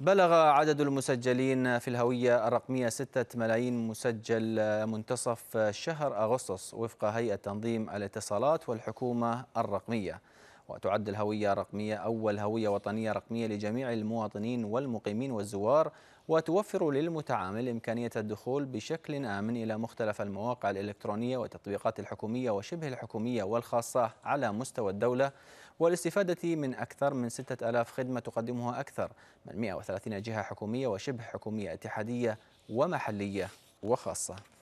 بلغ عدد المسجلين في الهوية الرقمية 6 ملايين مسجل منتصف شهر أغسطس وفق هيئة تنظيم الاتصالات والحكومة الرقمية وتعد الهوية الرقمية أول هوية وطنية رقمية لجميع المواطنين والمقيمين والزوار وتوفر للمتعامل إمكانية الدخول بشكل آمن إلى مختلف المواقع الإلكترونية والتطبيقات الحكومية وشبه الحكومية والخاصة على مستوى الدولة والاستفادة من أكثر من 6000 خدمة تقدمها أكثر من 130 جهة حكومية وشبه حكومية اتحادية ومحلية وخاصة